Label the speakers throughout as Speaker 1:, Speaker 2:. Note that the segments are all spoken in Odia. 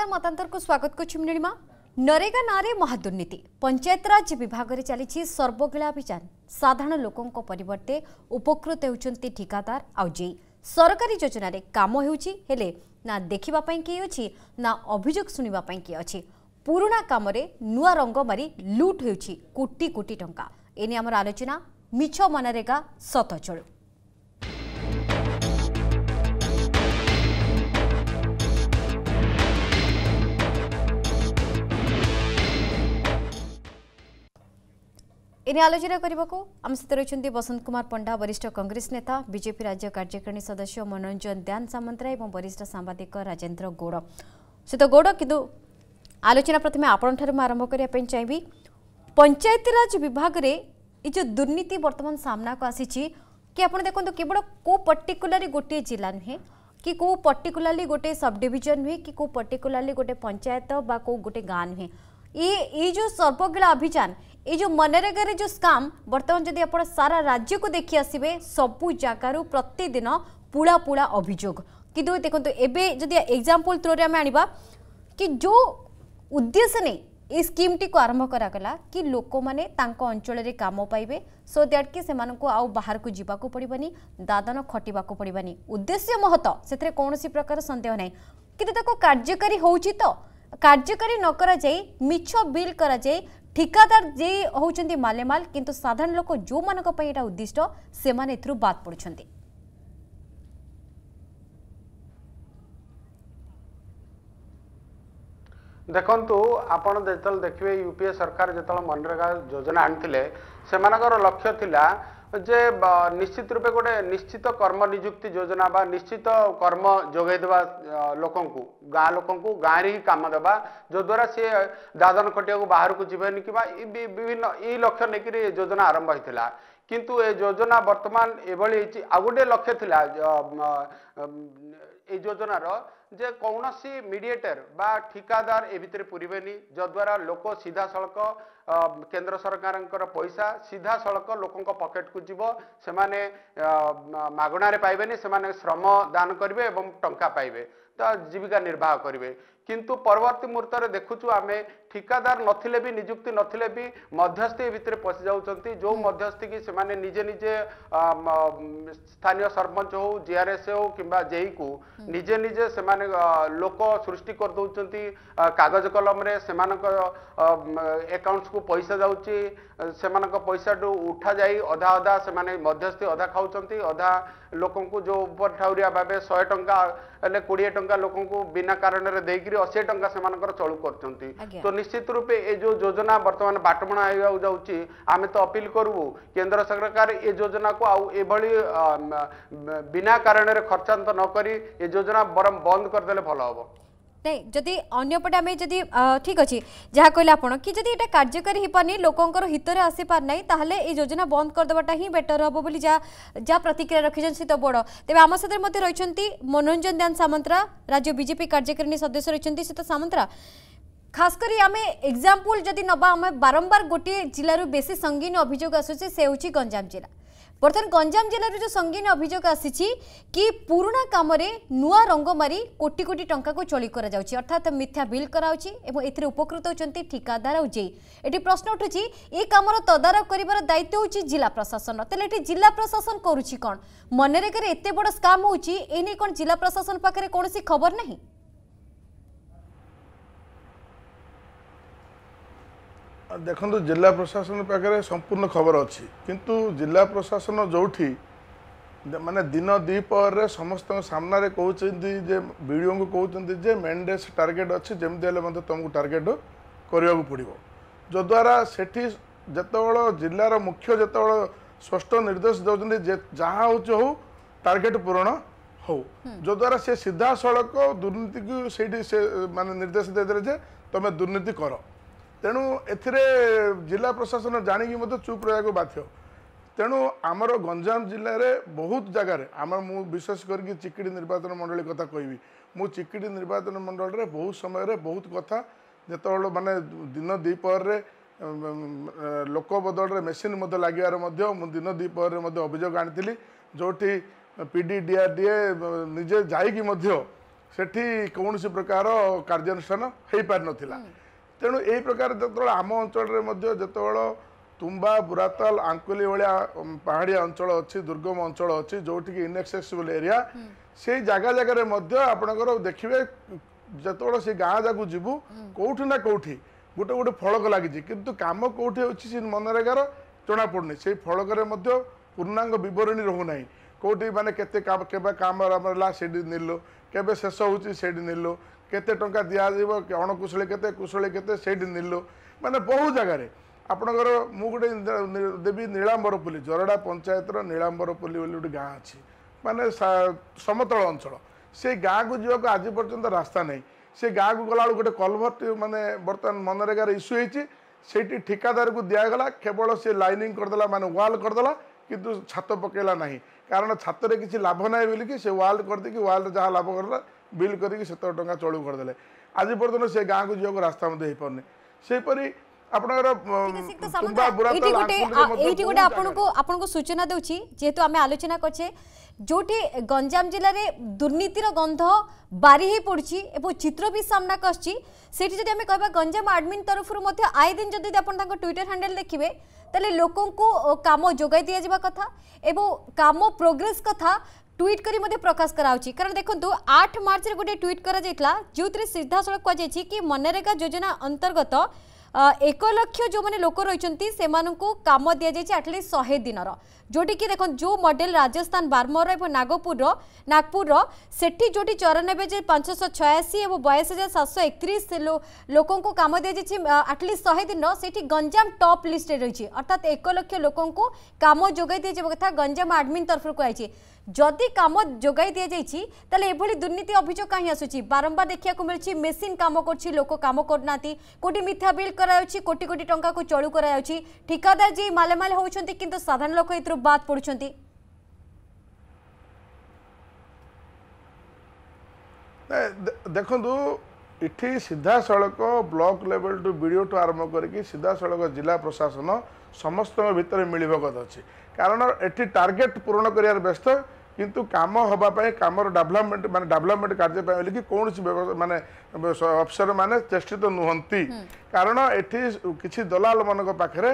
Speaker 1: नमस्कार मतांतरको स्वागत गर्छु निलिमा नरेगा नाँडे महादुर्नीति पञ्चायतराज विभागले चाहिँ सर्वगिला अभियान साधारण लोकको परिवर्ते उपकृत हेर्नु ठिकादार आउ जेई ସରକାରୀ ଯୋଜନାରେ କାମ ହେଉଛି ହେଲେ ନା ଦେଖିବା ପାଇଁ କିଏ ଅଛି ନା ଅଭିଯୋଗ ଶୁଣିବା ପାଇଁ କିଏ ଅଛି ପୁରୁଣା କାମରେ ନୂଆ ରଙ୍ଗ ମାରି ଲୁଟ୍ ହେଉଛି କୋଟି କୋଟି ଟଙ୍କା ଏନେ ଆମର ଆଲୋଚନା ମିଛ ମନରେଗା ସତ ଚଳୁ ଏନେ ଆଲୋଚନା କରିବାକୁ ଆମ ସହିତ ରହିଛନ୍ତି ବସନ୍ତ କୁମାର ପଣ୍ଡା ବରିଷ୍ଠ କଂଗ୍ରେସ ନେତା ବିଜେପି ରାଜ୍ୟ କାର୍ଯ୍ୟକାରିଣୀ ସଦସ୍ୟ ମନୋରଞ୍ଜନ ଦ୍ୟାନ ସାମନ୍ତରାୟ ଏବଂ ବରିଷ୍ଠ ସାମ୍ବାଦିକ ରାଜେନ୍ଦ୍ର ଗୌଡ଼ ସହିତ ଗୌଡ଼ କିନ୍ତୁ ଆଲୋଚନା ପ୍ରଥମେ ଆପଣଙ୍କଠାରୁ ମୁଁ ଆରମ୍ଭ କରିବା ପାଇଁ ଚାହିଁବି ପଞ୍ଚାୟତିରାଜ ବିଭାଗରେ ଏ ଯେଉଁ ଦୁର୍ନୀତି ବର୍ତ୍ତମାନ ସାମ୍ନାକୁ ଆସିଛି କି ଆପଣ ଦେଖନ୍ତୁ କେବଳ କେଉଁ ପର୍ଟିକୁଲାର ଗୋଟିଏ ଜିଲ୍ଲା ନୁହେଁ କି କେଉଁ ପର୍ଟିକୁଲାରଲି ଗୋଟେ ସବ୍ ଡିଭିଜନ ନୁହେଁ କି କେଉଁ ପର୍ଟିକୁଲାରଲି ଗୋଟେ ପଞ୍ଚାୟତ ବା କେଉଁ ଗୋଟେ ଗାଁ ନୁହେଁ ये जो सर्वगिला अभियान ये जो मनरेगा जो स्काम बर्तमान जब आप सारा राज्य को देखी आसवे सबु जगार प्रतिदिन पुला पुला अभोग कि देखो एवं जदि एक्जामपल आम आने कि जो उद्देश्य नहीं स्कीम टी को आरंभ करागला कि लोक मैंने अंचल काम पाइबे सो दैट कि से आउ बाहर को जीवाक पड़ानी दादन खटा पड़ानी उद्देश्य महत से कौन प्रकार सन्देह ना कि कार्यकारी हो तो କାର୍ଯ୍ୟକାରୀ ନ କରାଯାଇ ମିଛ ବିଲ୍ କରାଯାଇ ଠିକାଦାର ଯିଏ ହେଉଛନ୍ତି ମାଲେମାଲ କିନ୍ତୁ ସାଧାରଣ ଲୋକ ଯେଉଁମାନଙ୍କ ପାଇଁ ଏଇଟା ଉଦ୍ଦିଷ୍ଟ ସେମାନେ ଏଥିରୁ ବାଦ୍ ପଡ଼ୁଛନ୍ତି
Speaker 2: ଦେଖନ୍ତୁ ଆପଣ ଯେତେବେଳେ ଦେଖିବେ ୟୁପିଏ ସରକାର ଯେତେବେଳେ ମନରେଗା ଯୋଜନା ଆଣିଥିଲେ ସେମାନଙ୍କର ଲକ୍ଷ୍ୟ ଥିଲା যে নিশ্চিত রূপে গোটে নিশ্চিত কর্ম নিযুক্তি যোজনা বা নিশ্চিত কর্ম যোগাই দেওয়া লোকଙ୍କୁ ଗାଁ ଲୋକଙ୍କୁ ଗାଁରେ ହିଁ କାମ ଦେବା ଯଦ୍ୱାରା ସିଏ ଦାଦନ ଖଟିବାକୁ ବାହାରକୁ ଯିବେନି କିମ୍ବା ବିଭିନ୍ନ ଏଇ ଲକ୍ଷ୍ୟ ନେଇକରି ଯୋଜନା ଆରମ୍ଭ ହୋଇଥିଲା କିନ୍ତୁ ଏ ଯୋଜନା ବର୍ତ୍ତମାନ ଏଭଳି ହେଇଛି ଆଉ ଗୋଟିଏ ଲକ୍ଷ୍ୟ ଥିଲା এই যোজনার যে কৌশি মিডিয়েটর বা ঠিকাদার এ ভিতরে পুরবেনি যদ্বারা লোক সিধাসলখ କେନ୍ଦ୍ର ସରକାରଙ୍କର ପଇସା ସିଧାସଳଖ ଲୋକଙ୍କ ପକେଟକୁ ଯିବ ସେମାନେ ମାଗଣାରେ ପାଇବେନି ସେମାନେ ଶ୍ରମ ଦାନ କରିବେ ଏବଂ ଟଙ୍କା ପାଇବେ ତା ଜୀବିକା ନିର୍ବାହ କରିବେ କିନ୍ତୁ ପରବର୍ତ୍ତୀ ମୁହୂର୍ତ୍ତରେ ଦେଖୁଛୁ ଆମେ ଠିକାଦାର ନଥିଲେ ବି ନିଯୁକ୍ତି ନଥିଲେ ବି ମଧ୍ୟସ୍ଥି ଭିତରେ ପଶି ଯାଉଛନ୍ତି ଯେଉଁ ମଧ୍ୟସ୍ଥିକି ସେମାନେ ନିଜେ ନିଜେ ସ୍ଥାନୀୟ ସରପଞ୍ଚ ହଉ ଜିଆର୍ଏସ୍ ହଉ କିମ୍ବା ଜେଇକୁ ନିଜେ ନିଜେ ସେମାନେ ଲୋକ ସୃଷ୍ଟି କରିଦେଉଛନ୍ତି କାଗଜ କଲମରେ ସେମାନଙ୍କ ଏକାଉଣ୍ଟସକୁ ପଇସା ଯାଉଛି ସେମାନଙ୍କ ପଇସାଠୁ ଉଠାଯାଇ ଅଧା ଅଧା ସେମାନେ ମଧ୍ୟସ୍ଥି ଅଧା ଖାଉଛନ୍ତି ଅଧା ଲୋକଙ୍କୁ ଯେଉଁ ଉପରଠାଉରିଆ ଭାବେ ଶହେ ଟଙ୍କା ହେଲେ କୋଡ଼ିଏ ଟଙ୍କା ଟଙ୍କା ଲୋକଙ୍କୁ ବିନା କାରଣରେ ଦେଇକରି ଅଶୀ ଟଙ୍କା ସେମାନଙ୍କର ଚଳୁ କରୁଛନ୍ତି ତ ନିଶ୍ଚିତ ରୂପେ ଏ ଯେଉଁ ଯୋଜନା ବର୍ତ୍ତମାନ ବାଟବଣା ହେବାକୁ ଯାଉଛି ଆମେ ତ ଅପିଲ କରିବୁ କେନ୍ଦ୍ର ସରକାର ଏ ଯୋଜନାକୁ ଆଉ ଏଭଳି ବିନା କାରଣରେ ଖର୍ଚ୍ଚାନ୍ତ ନ କରି ଏ ଯୋଜନା ବରଂ ବନ୍ଦ କରିଦେଲେ ଭଲ ହେବ
Speaker 1: ନାଇଁ ଯଦି ଅନ୍ୟପଟେ ଆମେ ଯଦି ଠିକ୍ ଅଛି ଯାହା କହିଲେ ଆପଣ କି ଯଦି ଏଇଟା କାର୍ଯ୍ୟକାରୀ ହେଇପାରୁନି ଲୋକଙ୍କର ହିତରେ ଆସିପାରୁନାହିଁ ତାହେଲେ ଏଇ ଯୋଜନା ବନ୍ଦ କରିଦେବାଟା ହିଁ ବେଟର ହେବ ବୋଲି ଯାହା ଯାହା ପ୍ରତିକ୍ରିୟା ରଖିଛନ୍ତି ସେ ତ ବଡ଼ ତେବେ ଆମ ସାଥିରେ ମଧ୍ୟ ରହିଛନ୍ତି ମନୋରଞ୍ଜନ ଦାନ ସାମନ୍ତରା ରାଜ୍ୟ ବିଜେପି କାର୍ଯ୍ୟକାରିଣୀ ସଦସ୍ୟ ରହିଛନ୍ତି ସେ ତ ସାମନ୍ତରା ଖାସ୍ କରି ଆମେ ଏକ୍ଜାମ୍ପଲ୍ ଯଦି ନେବା ଆମେ ବାରମ୍ବାର ଗୋଟିଏ ଜିଲ୍ଲାରୁ ବେଶୀ ସଙ୍ଗୀନ ଅଭିଯୋଗ ଆସୁଛି ସେ ହେଉଛି ଗଞ୍ଜାମ ଜିଲ୍ଲା বর্তমান গঞ্জাম জেলার যে সঙ্গীন অভিযোগ আসিছি কি পুরোনা কামরে নূয়া রঙ্গ মারি কোটি কোটি টঙ্কাকে চলি করা যাচ্ছে অর্থাৎ মিথ্যা বিল করা হচ্ছে এবং এতে উপকৃত হচ্ছেন ঠিকাদার আউ জেই এটি প্রশ্ন উঠুছি এই কামর তদারক করবার দায়িত্ব হচ্ছে জেলা প্রশাসন তাহলে এটি জেলা প্রশাসন করুছি কণ মনে রেখে এত বড় স্কাম হচ্ছে এ নিয়ে কোণ জেলা প্রশাসন পাখে কোণী খবর ନାହିଁ
Speaker 3: ଦେଖନ୍ତୁ ଜିଲ୍ଲା ପ୍ରଶାସନ ପାଖରେ ସମ୍ପୂର୍ଣ୍ଣ ଖବର ଅଛି କିନ୍ତୁ ଜିଲ୍ଲା ପ୍ରଶାସନ ଯେଉଁଠି ମାନେ ଦିନ ଦ୍ୱିପହରରେ ସମସ୍ତଙ୍କ ସାମ୍ନାରେ କହୁଛନ୍ତି ଯେ ବିଡ଼ିଓଙ୍କୁ କହୁଛନ୍ତି ଯେ ମେଣ୍ଡେସ୍ ଟାର୍ଗେଟ୍ ଅଛି ଯେମିତି ହେଲେ ମଧ୍ୟ ତୁମକୁ ଟାର୍ଗେଟ୍ କରିବାକୁ ପଡ଼ିବ ଯଦ୍ୱାରା ସେଠି ଯେତେବେଳେ ଜିଲ୍ଲାର ମୁଖ୍ୟ ଯେତେବେଳେ ସ୍ପଷ୍ଟ ନିର୍ଦ୍ଦେଶ ଦେଉଛନ୍ତି ଯେ ଯାହା ହେଉଛି ହଉ ଟାର୍ଗେଟ୍ ପୂରଣ ହଉ ଯଦ୍ୱାରା ସେ ସିଧାସଳଖ ଦୁର୍ନୀତିକୁ ସେଇଠି ସେ ମାନେ ନିର୍ଦ୍ଦେଶ ଦେଇଦେଲେ ଯେ ତୁମେ ଦୁର୍ନୀତି କର ତେଣୁ ଏଥିରେ ଜିଲ୍ଲା ପ୍ରଶାସନ ଜାଣିକି ମଧ୍ୟ ଚୁପ୍ ରହିବାକୁ ବାଧ୍ୟ ତେଣୁ ଆମର ଗଞ୍ଜାମ ଜିଲ୍ଲାରେ ବହୁତ ଜାଗାରେ ଆମର ମୁଁ ବିଶ୍ୱାସ କରିକି ଚିକିଡ଼ି ନିର୍ବାଚନ ମଣ୍ଡଳୀ କଥା କହିବି ମୁଁ ଚିକିଡ଼ି ନିର୍ବାଚନ ମଣ୍ଡଳୀରେ ବହୁତ ସମୟରେ ବହୁତ କଥା ଯେତେବେଳେ ମାନେ ଦିନ ଦ୍ୱିପହରରେ ଲୋକ ବଦଳରେ ମେସିନ୍ ମଧ୍ୟ ଲାଗିବାର ମଧ୍ୟ ମୁଁ ଦିନ ଦ୍ୱିପହରରେ ମଧ୍ୟ ଅଭିଯୋଗ ଆଣିଥିଲି ଯେଉଁଠି P D D R D A ନିଜେ ଯାଇକି ମଧ୍ୟ ସେଠି କୌଣସି ପ୍ରକାର କାର୍ଯ୍ୟାନୁଷ୍ଠାନ ହୋଇପାରିନଥିଲା ତେଣୁ ଏହି ପ୍ରକାର ଯେତେବେଳେ ଆମ ଅଞ୍ଚଳରେ ମଧ୍ୟ ଯେତେବେଳେ ତୁମ୍ବା ବୁରାତାଲ ଆଙ୍କୁଲି ଭଳିଆ ପାହାଡ଼ିଆ ଅଞ୍ଚଳ ଅଛି ଦୁର୍ଗମ ଅଞ୍ଚଳ ଅଛି ଯେଉଁଠିକି ଇନଏକ୍ସେସିବୁଲ୍ ଏରିଆ ସେଇ ଜାଗା ଜାଗାରେ ମଧ୍ୟ ଆପଣଙ୍କର ଦେଖିବେ ଯେତେବେଳେ ସେ ଗାଁ ଯାକୁ ଯିବୁ କେଉଁଠି ନା କେଉଁଠି ଗୋଟେ ଗୋଟେ ଫଳକ ଲାଗିଛି କିନ୍ତୁ କାମ କେଉଁଠି ହେଉଛି ସେ ମନରେଗାର ଜଣାପଡ଼ୁନି ସେଇ ଫଳକରେ ମଧ୍ୟ ପୂର୍ଣ୍ଣାଙ୍ଗ ବିବରଣୀ ରହୁନାହିଁ କେଉଁଠି ମାନେ କେତେ କେବେ କାମ ଆମର ହେଲା ସେଇଠି ନେଲୁ କେବେ ଶେଷ ହେଉଛି ସେଇଠି ନେଲୁ କେତେ ଟଙ୍କା ଦିଆଯିବ ଅଣକୁଶଳୀ କେତେ କୁଶଳୀ କେତେ ସେଇଠି ନେଲୁ ମାନେ ବହୁ ଜାଗାରେ ଆପଣଙ୍କର ମୁଁ ଗୋଟେ ଦେବି ନୀଳାମ୍ବର ପୋଲି ଜରଡ଼ା ପଞ୍ଚାୟତର ନୀଳାମ୍ବର ପୋଲି ବୋଲି ଗୋଟେ ଗାଁ ଅଛି ମାନେ ସମତଳ ଅଞ୍ଚଳ ସେ ଗାଁକୁ ଯିବାକୁ ଆଜି ପର୍ଯ୍ୟନ୍ତ ରାସ୍ତା ନାହିଁ ସେ ଗାଁକୁ ଗଲାବେଳକୁ ଗୋଟେ କଲଭର୍ଟ ମାନେ ବର୍ତ୍ତମାନ ମନରେଗାର ଇସ୍ୟୁ ହେଇଛି ସେଇଠି ଠିକାଦାରକୁ ଦିଆଗଲା କେବଳ ସେ ଲାଇନିଂ କରିଦେଲା ମାନେ ୱାଲ୍ କରିଦେଲା କିନ୍ତୁ ଛାତ ପକାଇଲା ନାହିଁ କାରଣ ଛାତରେ କିଛି ଲାଭ ନାହିଁ ବୋଲିକି ସେ ୱାଲ୍ କରିଦେଇକି ୱାଲ୍ରେ ଯାହା ଲାଭ କରିଦେଲା ବିଲ୍ କରିକି ସେତେକ ଟଙ୍କା ଚଳୁ କରିଦେଲେ ଆଜି ପର୍ଯ୍ୟନ୍ତ ସେ ଗାଁକୁ ଯିବାକୁ ରାସ୍ତା ମଧ୍ୟ ହେଇପାରୁନି ସେହିପରି এইটি গোটে আপনার
Speaker 1: সূচনা দেছি যেহেতু আমি আলোচনা করছে যেটি গঞ্জাম জেলার দুর্নীতির গন্ধ বারি হয়ে পড়ছে এবং চিত্র বি সামনাকে আসছে সেটি যদি আমি কহবা গঞ্জাম আডমিন তরফর মধ্যে আয় দিন যদি আপনার তাঁর টুইটর হ্যান্ডেল দেখবে তাহলে লোককে কাম যোগাই দিয়া যা কথা এবং কাম প্রোগ্রেস কথা ট্যুইট করে মধ্যে প্রকাশ করা হচ্ছে কারণ দেখুন আট মার্চরে গোটে ট্যুইট করা যাই যে সিধাসলখ কুযাই কি মনরেগা যোজনা অন্তর্গত ଏକ ଲକ୍ଷ ଯେଉଁମାନେ ଲୋକ ରହିଛନ୍ତି ସେମାନଙ୍କୁ କାମ ଦିଆଯାଇଛି ଆଟଲିଷ୍ଟ ଶହେ ଦିନର ଯେଉଁଠିକି ଦେଖନ୍ତୁ ଯେଉଁ ମଡେଲ ରାଜସ୍ଥାନ ବାର୍ମର ଏବଂ ନାଗପୁରର ନାଗପୁରର ସେଠି ଯେଉଁଠି ଚରାନବେ ହଜାର ପାଞ୍ଚଶହ ଛୟାଅଶୀ ଏବଂ ବୟାଅଶୀ ହଜାର ସାତଶହ ଏକତିରିଶ ଲୋକଙ୍କୁ କାମ ଦିଆଯାଇଛି ଆଟଲିଷ୍ଟ ଶହେ ଦିନର ସେଠି ଗଞ୍ଜାମ ଟପ୍ ଲିଷ୍ଟରେ ରହିଛି ଅର୍ଥାତ୍ ଏକ ଲକ୍ଷ ଲୋକଙ୍କୁ କାମ ଯୋଗାଇ ଦିଆଯିବା କଥା ଗଞ୍ଜାମ ଆଡମିନ୍ ତରଫରୁ କୁହାଯାଇଛି जदि कम जोगाई दि जाइए तेल एभली दुर्नीति अभियोग कहीं आसूची बारंबार देखा मिली मेसीन कम कर लोक कम करना कौटी मिथ्या बिल कराऊ कोटी कोटी टाँचा को चलू कराऊ ठिकादार जी मालेमाल होती कितु साधारण लोक ए बाद पड़ुंट
Speaker 3: ଦେଖନ୍ତୁ ଏଠି ସିଧାସଳଖ ବ୍ଲକ ଲେଭେଲ ଟୁ ବିଡ଼ିଓ ଟୁ ଆରମ୍ଭ କରିକି ସିଧାସଳଖ ଜିଲ୍ଲା ପ୍ରଶାସନ ସମସ୍ତଙ୍କ ଭିତରେ ମିଳିବ କଥା ଅଛି କାରଣ ଏଠି ଟାର୍ଗେଟ୍ ପୂରଣ କରିବାର ବ୍ୟସ୍ତ କିନ୍ତୁ କାମ ହେବା ପାଇଁ କାମର ଡେଭଲପମେଣ୍ଟ ମାନେ ଡେଭଲପମେଣ୍ଟ କାର୍ଯ୍ୟ ପାଇଁ ବୋଲିକି କୌଣସି ମାନେ ଅଫିସରମାନେ ଚେଷ୍ଟିତ ନୁହନ୍ତି କାରଣ ଏଠି କିଛି ଦଲାଲମାନଙ୍କ ପାଖରେ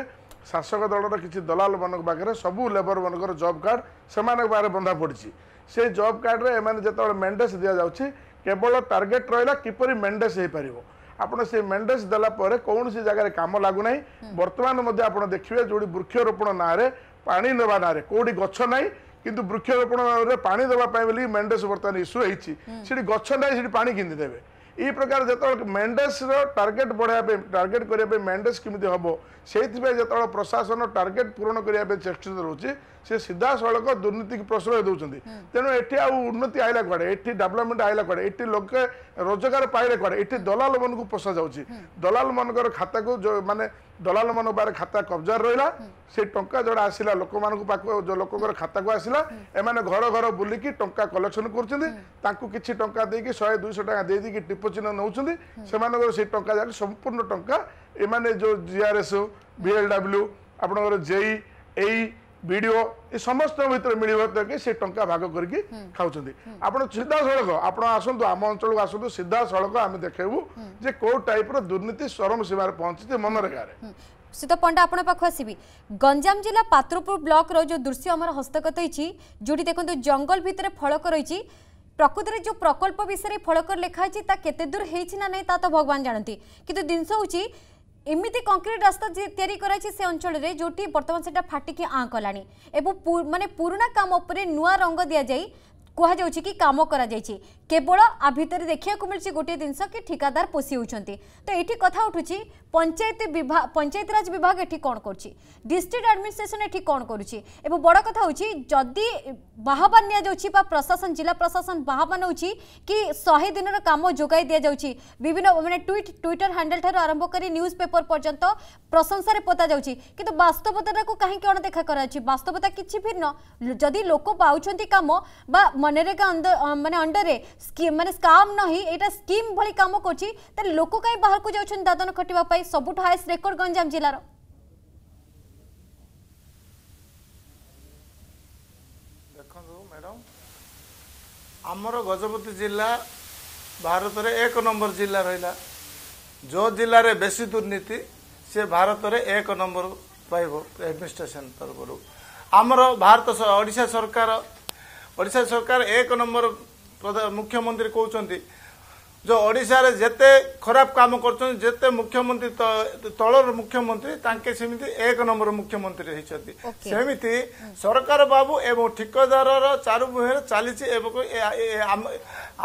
Speaker 3: ଶାସକ ଦଳର କିଛି ଦଲାଲମାନଙ୍କ ପାଖରେ ସବୁ ଲେବରମାନଙ୍କର ଜବ୍ କାର୍ଡ଼ ସେମାନଙ୍କ ପାଖରେ ବନ୍ଧା ପଡ଼ିଛି ସେ ଜବ୍ କାର୍ଡ଼ରେ ଏମାନେ ଯେତେବେଳେ ମେଣ୍ଡେସ୍ ଦିଆଯାଉଛି କେବଳ ଟାର୍ଗେଟ୍ ରହିଲା କିପରି ମେଣ୍ଡେସ୍ ହୋଇପାରିବ ଆପଣ ସେ ମେଣ୍ଡେସ୍ ଦେଲା ପରେ କୌଣସି ଜାଗାରେ କାମ ଲାଗୁନାହିଁ ବର୍ତ୍ତମାନ ମଧ୍ୟ ଆପଣ ଦେଖିବେ ଯେଉଁଠି ବୃକ୍ଷରୋପଣ ନାଁରେ ପାଣି ନେବା ନାଁରେ କେଉଁଠି ଗଛ ନାହିଁ କିନ୍ତୁ ବୃକ୍ଷରୋପଣରେ ପାଣି ଦେବା ପାଇଁ ବୋଲି ମେଣ୍ଡେସ୍ ବର୍ତ୍ତମାନ ଇସ୍ୟୁ ହେଇଛି ସେଠି ଗଛ ନାହିଁ ସେଠି ପାଣି କେମିତି ଦେବେ এই প্রকার যেত মেন্ডেসর টার্গেট বড়াইয়া টার্গেট করা মেন্ডেস কমিটি হব সেইপাই যেত প্রশাসন টার্গেট পূরণ করা চেষ্টিত রয়েছে ସେ ସିଧାସଳଖ ଦୁର୍ନୀତିକୁ ପ୍ରଶ୍ରୟ ଦେଉଛନ୍ତି ତେଣୁ ଏଠି ଆଉ ଉନ୍ନତି ଆଇଲା କୁଆଡ଼େ ଏଠି ଡେଭଲପମେଣ୍ଟ ଆଇଲା କୁଆଡ଼େ ଏଠି ଲୋକେ ରୋଜଗାର ପାଇଲେ କୁଆଡ଼େ ଏଠି ଦଲାଲମାନଙ୍କୁ ପଶାଯାଉଛି ଦଲାଲମାନଙ୍କର ଖାତାକୁ ମାନେ ଦଲାଲମାନଙ୍କ ପାଖରେ ଖାତା କବ୍ଜାରେ ରହିଲା ସେ ଟଙ୍କା ଯେଉଁଟା ଆସିଲା ଲୋକମାନଙ୍କ ପାଖକୁ ଯେଉଁ ଲୋକଙ୍କର ଖାତାକୁ ଆସିଲା ଏମାନେ ଘର ଘର ବୁଲିକି ଟଙ୍କା କଲେକ୍ସନ୍ କରୁଛନ୍ତି ତାଙ୍କୁ କିଛି ଟଙ୍କା ଦେଇକି ଶହେ ଦୁଇଶହ ଟଙ୍କା ଦେଇଦେଇକି ଟିପ ଚିହ୍ନ ନେଉଛନ୍ତି ସେମାନଙ୍କର ସେ ଟଙ୍କା ଯାକ ସମ୍ପୂର୍ଣ୍ଣ ଟଙ୍କା ଏମାନେ ଯେଉଁ ଜିଆର୍ଏସ୍ ବିଏଲ୍ଡବ୍ଲ୍ୟୁ ଆପଣଙ୍କର ଜେଇ ଏଇ e, ବିଡ଼ିଓ ଏ ସମସ୍ତଙ୍କ ଭିତରେ ମିଳିବ ସେ ଟଙ୍କା ଭାଗ କରିକି ଖାଉଛନ୍ତି ଆପଣ ସିଧାସଳଖ ଆପଣ ଆସନ୍ତୁ ଆମ ଅଞ୍ଚଳକୁ ଆସନ୍ତୁ ସିଧାସଳଖ ଆମେ ଦେଖେଇବୁ ଯେ କୋଉ ଟାଇପ୍ର ଦୁର୍ନୀତି ଚରମ ସୀମାରେ ପହଞ୍ଚିଛି ମନରେଗାରେ
Speaker 1: ସୀତ ପଣ୍ଡା ଆପଣ ପାଖକୁ ଆସିବି ଗଞ୍ଜାମ ଜିଲ୍ଲା ପାତ୍ରପୁର ବ୍ଲକର ଯେଉଁ ଦୃଶ୍ୟ ଆମର ହସ୍ତଗତ ହେଇଛି ଯେଉଁଠି ଦେଖନ୍ତୁ ଜଙ୍ଗଲ ଭିତରେ ଫଳକ ରହିଛି ପ୍ରକୃତରେ ଯେଉଁ ପ୍ରକଳ୍ପ ବିଷୟରେ ଫଳକ ଲେଖା ହେଇଛି ତା କେତେ ଦୂର ହେଇଛି ନା ନାହିଁ ତା ତ ଭଗବାନ ଜାଣନ୍ତି କିନ୍ତୁ ଜିନିଷ ହେଉଛି এমিতি কংক্রিট রাস্তা তৈরি করা হয়েছে সে অঞ্চলের যেটি বর্তমান সেটা ফাটিকি আঁ কলা এবং মানে পুরোনা কাম উপরে নূয়া রঙ দিয়া যাই କୁହାଯାଉଛି କି କାମ କରାଯାଇଛି କେବଳ ଆ ଭିତରେ ଦେଖିବାକୁ ମିଳୁଛି ଗୋଟିଏ ଜିନିଷ କି ଠିକାଦାର ପୋଷି ହେଉଛନ୍ତି ତ ଏଠି କଥା ଉଠୁଛି ପଞ୍ଚାୟତ ବିଭାଗ ପଞ୍ଚାୟତରାଜ ବିଭାଗ ଏଠି କ'ଣ କରୁଛି ଡିଷ୍ଟ୍ରିକ୍ଟ ଆଡମିନିଷ୍ଟ୍ରେସନ୍ ଏଠି କ'ଣ କରୁଛି ଏବଂ ବଡ଼ କଥା ହେଉଛି ଯଦି ବାହାବା ନିଆଯାଉଛି ବା ପ୍ରଶାସନ ଜିଲ୍ଲା ପ୍ରଶାସନ ବାହାବା ନେଉଛି କି ଶହେ ଦିନର କାମ ଯୋଗାଇ ଦିଆଯାଉଛି ବିଭିନ୍ନ ମାନେ ଟ୍ୱିଟ୍ ଟ୍ୱିଟର ହ୍ୟାଣ୍ଡେଲ୍ ଠାରୁ ଆରମ୍ଭ କରି ନ୍ୟୁଜ୍ ପେପର ପର୍ଯ୍ୟନ୍ତ ପ୍ରଶଂସାରେ ପତାଯାଉଛି କିନ୍ତୁ ବାସ୍ତବତାଟାକୁ କାହିଁକି ଅଣଦେଖା କରାଯାଉଛି ବାସ୍ତବତା କିଛି ଭିନ୍ନ ଯଦି ଲୋକ ପାଉଛନ୍ତି କାମ ବା মনরেগা মানে অন্ডরে মানে স্কাম নহি এটা স্কিম ভি কাম করছি তাহলে লোক কাই বাহারকু যাচ্ছেন দাদন খটিবা পাই সবুঠ হাইস্ট রেকর্ড গঞ্জাম জেলার
Speaker 4: দেখুন ম্যাডাম আমার গজপতি জেলা ଭାରତରେ ଏକ ନମ୍ବର ଜିଲ୍ଲା ରହିଲା ଯେଉଁ ଜିଲ୍ଲାରେ ବେଶୀ ଦୁର୍ନୀତି ସେ ଭାରତରେ ଏକ ନମ୍ବର ପାଇବ ଆଡମିନିଷ୍ଟ୍ରେସନ ତରଫରୁ ଆମର ଭାରତ ଓଡ଼ିଶା ସରକାର ଓଡ଼ିଶା ସରକାର ଏକ ନମ୍ବର ମୁଖ୍ୟମନ୍ତ୍ରୀ କହୁଛନ୍ତି ଯେଉଁ ଓଡ଼ିଶାରେ ଯେତେ ଖରାପ କାମ କରୁଛନ୍ତି ଯେତେ ମୁଖ୍ୟମନ୍ତ୍ରୀ ତଳର ମୁଖ୍ୟମନ୍ତ୍ରୀ ତାଙ୍କେ ସେମିତି ଏକ ନମ୍ବର ମୁଖ୍ୟମନ୍ତ୍ରୀ ହେଇଛନ୍ତି ସେମିତି ସରକାର ବାବୁ ଏବଂ ଠିକଦାରର ଚାରୁମୁହେଁରେ ଚାଲିଛି ଏବଂ